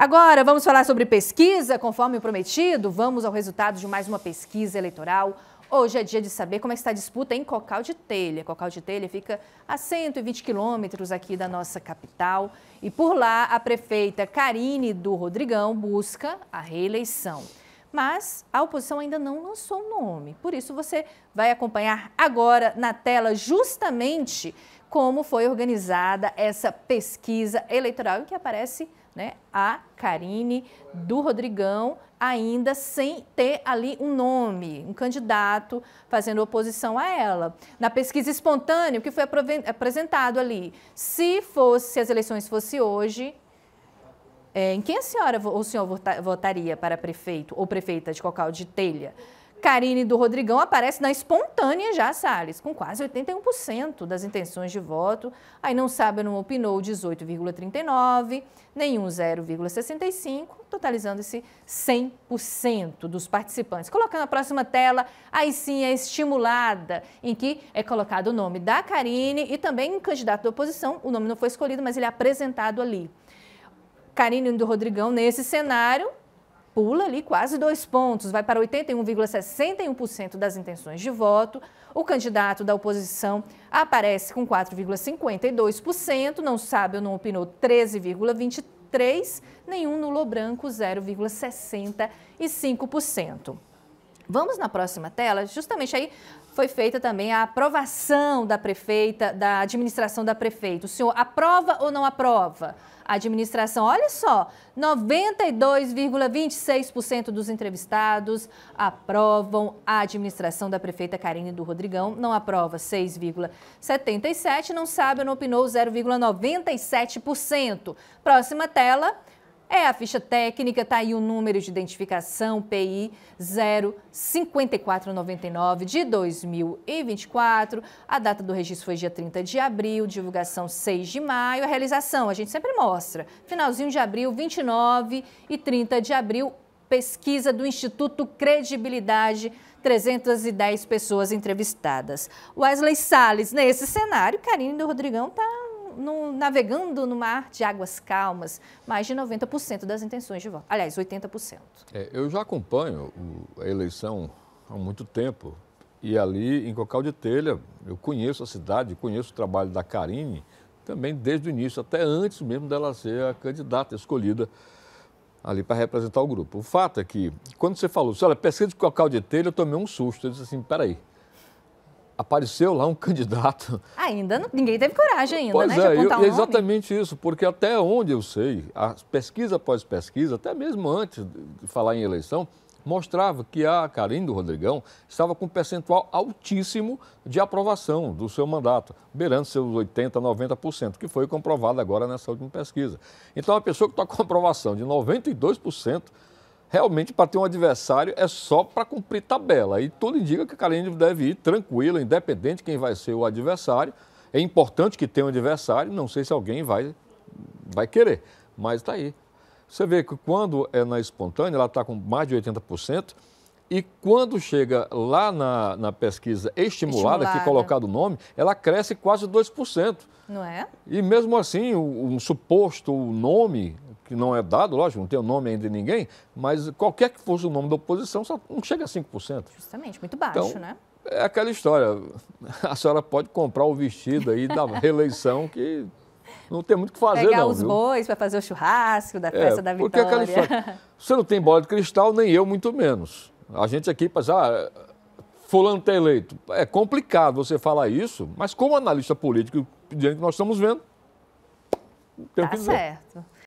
Agora, vamos falar sobre pesquisa, conforme prometido. Vamos ao resultado de mais uma pesquisa eleitoral. Hoje é dia de saber como é está a disputa em Cocal de Telha. Cocal de Telha fica a 120 quilômetros aqui da nossa capital. E por lá, a prefeita Karine do Rodrigão busca a reeleição. Mas a oposição ainda não lançou o nome. Por isso, você vai acompanhar agora na tela justamente como foi organizada essa pesquisa eleitoral e que aparece né, a Karine do Rodrigão, ainda sem ter ali um nome, um candidato fazendo oposição a ela. Na pesquisa espontânea, o que foi apresentado ali, se fosse se as eleições fossem hoje, é, em quem a senhora ou o senhor votaria para prefeito ou prefeita de Cocal de Telha? Karine do Rodrigão aparece na espontânea já, Salles, com quase 81% das intenções de voto. Aí não sabe, não opinou 18,39%, nenhum 0,65%, totalizando esse 100% dos participantes. Colocando a próxima tela, aí sim é estimulada, em que é colocado o nome da Karine e também um candidato da oposição. O nome não foi escolhido, mas ele é apresentado ali. Karine do Rodrigão, nesse cenário, pula ali quase dois pontos, vai para 81,61% das intenções de voto. O candidato da oposição aparece com 4,52%, não sabe ou não opinou 13,23%, nenhum nulo branco 0,65%. Vamos na próxima tela. Justamente aí foi feita também a aprovação da prefeita, da administração da prefeita. O senhor aprova ou não aprova a administração? Olha só, 92,26% dos entrevistados aprovam a administração da prefeita Karine do Rodrigão. Não aprova 6,77%, não sabe ou não opinou 0,97%. Próxima tela é a ficha técnica, tá aí o número de identificação, PI 05499 de 2024. A data do registro foi dia 30 de abril, divulgação 6 de maio. A realização, a gente sempre mostra, finalzinho de abril, 29 e 30 de abril, pesquisa do Instituto Credibilidade, 310 pessoas entrevistadas. Wesley Salles, nesse cenário, Karine do Rodrigão está no, navegando no mar de águas calmas, mais de 90% das intenções de voto. Aliás, 80%. É, eu já acompanho o, a eleição há muito tempo. E ali, em Cocal de Telha, eu conheço a cidade, conheço o trabalho da Karine, também desde o início, até antes mesmo dela ser a candidata escolhida ali para representar o grupo. O fato é que, quando você falou, olha, pesquisa de Cocal de Telha, eu tomei um susto. Eu disse assim, peraí, apareceu lá um candidato. Ainda não, ninguém teve coragem ainda, pois né? É, de apontar eu, um exatamente isso, porque até onde eu sei, a pesquisa após pesquisa, até mesmo antes de falar em eleição, mostrava que a Karim do Rodrigão estava com um percentual altíssimo de aprovação do seu mandato, beirando seus 80%, 90%, que foi comprovado agora nessa última pesquisa. Então, uma pessoa que está com aprovação de 92%, realmente para ter um adversário é só para cumprir tabela. E tudo indica que a Kalinic deve ir tranquila, independente de quem vai ser o adversário. É importante que tenha um adversário, não sei se alguém vai, vai querer, mas está aí. Você vê que quando é na espontânea, ela está com mais de 80%, e quando chega lá na, na pesquisa estimulada, é estimulada, que colocado o nome, ela cresce quase 2%. Não é? E mesmo assim, um suposto nome que não é dado, lógico, não tem o nome ainda de ninguém, mas qualquer que fosse o nome da oposição, só não chega a 5%. Justamente, muito baixo, então, né? É aquela história, a senhora pode comprar o vestido aí da reeleição que não tem muito o que fazer, Pegar não. Pegar os viu? bois para fazer o churrasco da é, festa é, da vitória. Porque aquela história, você não tem bola de cristal, nem eu, muito menos. A gente aqui pensa, ah, fulano tem tá eleito. É complicado você falar isso, mas como analista político, diante que nós estamos vendo, tem tá certo.